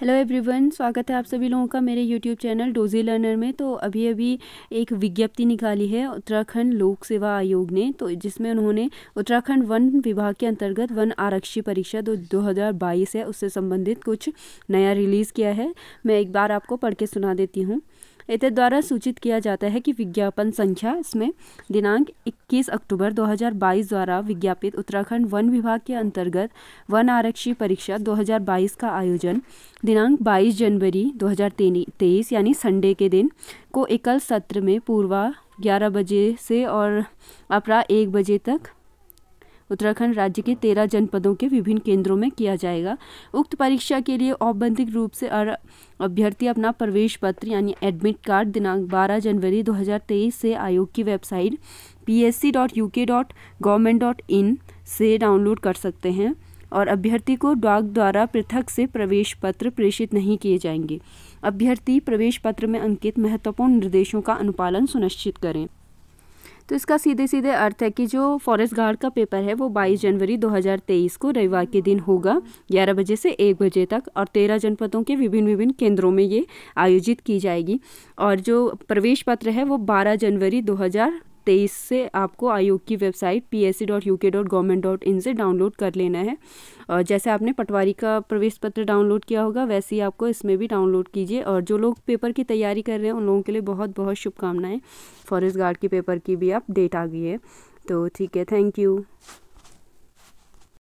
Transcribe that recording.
hello everyone स्वागत है आप सभी लोगों का मेरे यूट्यूब चैनल डोजी लर्नर में तो अभी अभी एक विज्ञप्ति निकाली है उत्तराखंड लोक सेवा आयोग ने तो जिसमें उन्होंने उत्तराखंड वन विभाग के अंतर्गत वन आरक्षी परीक्षा दो दो बाईस है उससे संबंधित कुछ नया रिलीज़ किया है मैं एक बार आपको पढ़ के सुना देती हूँ इत द्वारा सूचित किया जाता है कि विज्ञापन संख्या इसमें दिनांक 21 अक्टूबर 2022 द्वारा विज्ञापित उत्तराखंड वन विभाग के अंतर्गत वन आरक्षी परीक्षा 2022 का आयोजन दिनांक 22 जनवरी 2023 यानी संडे के दिन को एकल सत्र में पूर्वा 11 बजे से और अपरा 1 बजे तक उत्तराखंड राज्य के तेरह जनपदों के विभिन्न केंद्रों में किया जाएगा उक्त परीक्षा के लिए औपबंधिक रूप से अभ्यर्थी अपना प्रवेश पत्र यानी एडमिट कार्ड दिनांक 12 जनवरी 2023 से आयोग की वेबसाइट पी से डाउनलोड कर सकते हैं और अभ्यर्थी को डाक द्वारा पृथक से प्रवेश पत्र प्रेषित नहीं किए जाएंगे अभ्यर्थी प्रवेश पत्र में अंकित महत्वपूर्ण निर्देशों का अनुपालन सुनिश्चित करें तो इसका सीधे सीधे अर्थ है कि जो फॉरेस्ट गार्ड का पेपर है वो 22 जनवरी 2023 को रविवार के दिन होगा 11 बजे से 1 बजे तक और 13 जनपदों के विभिन्न विभिन्न केंद्रों में ये आयोजित की जाएगी और जो प्रवेश पत्र है वो 12 जनवरी तेईस से आपको आयोग की website P S C dot U K dot government dot in से डाउनलोड कर लेना है और जैसे आपने पटवारी का प्रवेश पत्र डाउनलोड किया होगा वैसे ही आपको इसमें भी डाउनलोड कीजिए और जो लोग पेपर की तैयारी कर रहे हैं उन लोगों के लिए बहुत बहुत शुभकामनाएं फॉरेस्ट गार्ड के पेपर की भी आप डेट आ गई है तो ठीक है थैंक यू